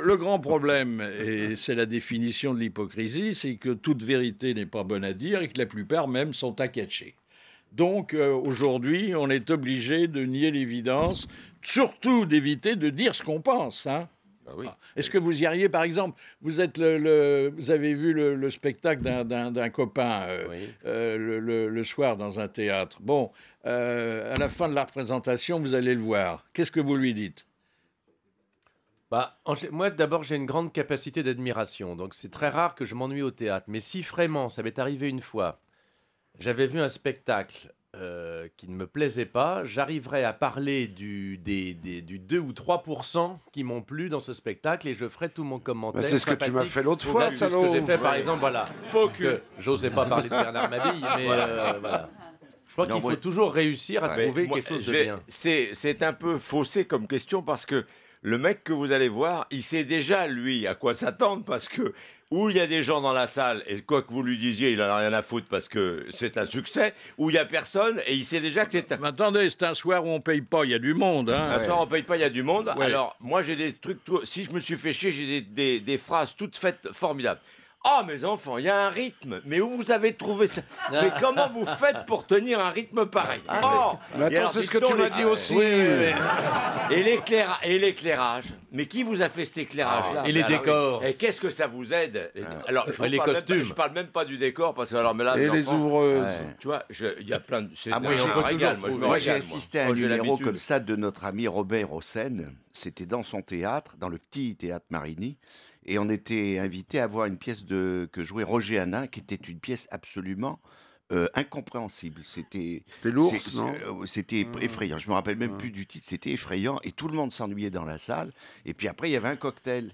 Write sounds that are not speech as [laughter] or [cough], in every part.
Le grand problème, et c'est la définition de l'hypocrisie, c'est que toute vérité n'est pas bonne à dire et que la plupart même sont à cacher. Donc euh, aujourd'hui, on est obligé de nier l'évidence, surtout d'éviter de dire ce qu'on pense. Hein. Bah ah. Est-ce que vous y par exemple Vous êtes le, vous avez vu le, spectacle d'un copain euh, euh, le, soir dans un théâtre. Bon, à la fin de la représentation, vous allez le voir. Qu'est-ce que vous lui dites bah, moi, d'abord, j'ai une grande capacité d'admiration, donc c'est très rare que je m'ennuie au théâtre. Mais si vraiment, ça m'est arrivé une fois, j'avais vu un spectacle euh, qui ne me plaisait pas, j'arriverais à parler du, des, du 2 ou 3% qui m'ont plu dans ce spectacle et je ferai tout mon commentaire. Bah, c'est ce que tu m'as fait l'autre fois, c'est Ce que j'ai fait, par exemple, voilà. Faut que. Euh, j'osais pas parler de Bernard Mabille, [laughs] mais euh, voilà. Je crois qu'il faut toujours réussir à trouver quelque chose de bien. C'est un peu faussé comme question parce que le mec que vous allez voir, il sait déjà, lui, à quoi s'attendre, parce que où il y a des gens dans la salle, et quoi que vous lui disiez, il n'en a rien à foutre parce que c'est un succès, où il n'y a personne, et il sait déjà que c'est un... Mais attendez, c'est un soir où on ne paye pas, il y a du monde. Hein. Un soir où on ne paye pas, il y a du monde. Alors, moi, j'ai des trucs... Si je me suis fait chier, j'ai des phrases toutes faites formidables. Ah, mes enfants, il y a un rythme. Mais où vous avez trouvé ça Mais [laughs] comment vous faites pour tenir un rythme pareil oh ah, Mais c'est ce oh que tu m'as dit aussi. Et l'éclairage. Et l'éclairage. Mais qui vous a fait cet éclairage-là ah, Et les décors. Et qu'est-ce que ça vous aide ah. Alors, les costumes. je parle même pas du décor parce que alors, mais là. Et les ouvreuses. Tu vois, il y a plein de. Ah, moi, j'ai assisté à un numéro comme ça de notre ami Robert Hossein. C'était dans son théâtre, dans le petit théâtre Marini. Et on était invité à voir une pièce de, que jouait Roger Anna, qui était une pièce absolument euh, incompréhensible. C'était c'était lourd, euh, c'était effrayant. Je me rappelle même plus du titre. C'était effrayant et tout le monde s'ennuyait dans la salle. Et puis après, il y avait un cocktail.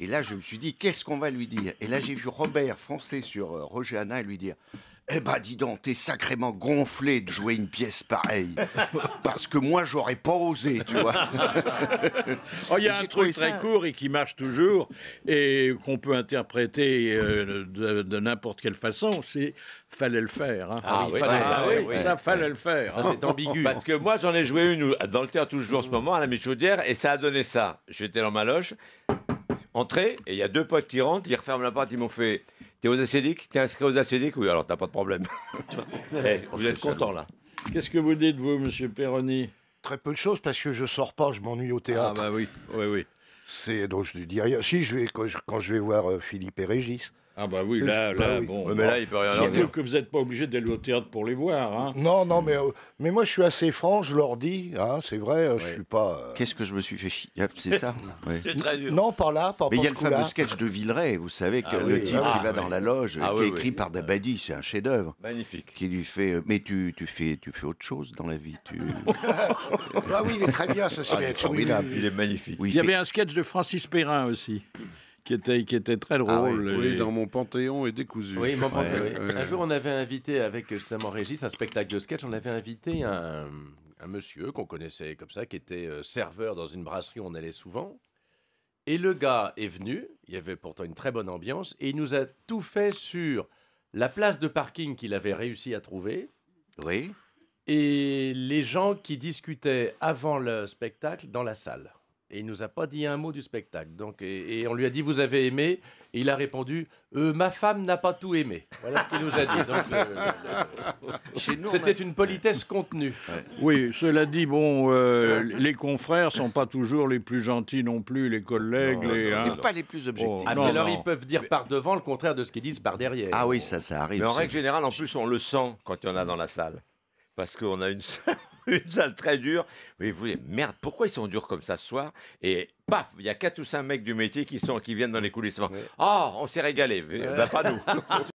Et là, je me suis dit, qu'est-ce qu'on va lui dire Et là, j'ai vu Robert foncer sur euh, Roger Anna et lui dire eh ben dis donc, t'es sacrément gonflé de jouer une pièce pareille. [laughs] Parce que moi, j'aurais pas osé, tu vois. Il [laughs] oh, y a un truc très court et qui marche toujours et qu'on peut interpréter euh, de, n'importe quelle façon, c'est fallait le faire. Hein. Ah, ah, ah oui, ça fallait le faire. Hein. C'est ambigu. Parce que moi, j'en ai joué une dans le théâtre toujours en ce moment, à la Michaudière, et ça a donné ça. J'étais dans ma loge, entrée, et il y a deux potes qui rentrent, ils referment la porte, ils m'ont fait... T'es aux ACDIC T'es inscrit aux ACDIC Oui, alors t'as pas de problème. [laughs] Eh, vous êtes content là. Qu'est-ce que vous dites, vous, monsieur Perroni Très peu de choses parce que je sors pas, je m'ennuie au ah, théâtre. Ah, bah oui, oui, oui. C'est donc je lui dis rien. Si, je vais, quand, je, vais voir euh, Philippe et Régis. Ah bah oui, là, bah là, bon. mais là, il peut rien dire. que vous n'êtes pas obligé d'aller au théâtre pour les voir. Hein. Non, non, mais, euh, mais moi, je suis assez franc, je leur dis, hein, c'est vrai, euh, je ne je suis pas... Euh, Qu'est-ce que je me suis fait chier ah, C'est ça [laughs] C'est très dur. Non, par là, par Mais il y a le fameux sketch de Villeray, vous savez, ah le type ah qui va dans la loge, qui est écrit par Dabadi, c'est un chef-d'œuvre. Magnifique. Qui lui fait... Mais tu, tu, fais, tu fais autre chose dans la vie, tu... [laughs] ah oui, il est très bien, ce sketch. il est formidable. Il est magnifique. Il y avait un sketch de Francis Perrin aussi qui était, qui était très ah drôle. oui, dans mon panthéon et décousu. Oui, mon panthéon. Un jour, on avait invité avec justement Régis un spectacle de sketch. On avait invité un, un monsieur qu'on connaissait comme ça, qui était euh, serveur dans une brasserie où on allait souvent. Et le gars est venu, il y avait pourtant une très bonne ambiance, et il nous a tout fait sur la place de parking qu'il avait réussi à trouver. Oui. Et les gens qui discutaient avant le spectacle dans la salle. Et il nous a pas dit un mot du spectacle. Donc, et, on lui a dit vous avez aimé. Et il a répondu euh, ma femme n'a pas tout aimé. Voilà ce qu'il nous a dit. Euh, [laughs] c'était une politesse contenue. Oui, cela dit, bon, euh, les confrères sont pas toujours les plus gentils non plus, les collègues, les, hein. pas les plus objectifs. Ah, oh, alors ils peuvent dire par devant le contraire de ce qu'ils disent par derrière. Ah oui, ça, ça arrive. Mais en règle générale, en plus, on le sent quand il y en a dans la salle, parce qu'on a une [laughs] [laughs] une salle très dure. mais vous merde, pourquoi ils sont durs comme ça ce soir Et paf, il y a quatre ou cinq mecs du métier qui, sont, qui viennent dans les coulissements. oh, on s'est régalé, bah, pas nous. [laughs]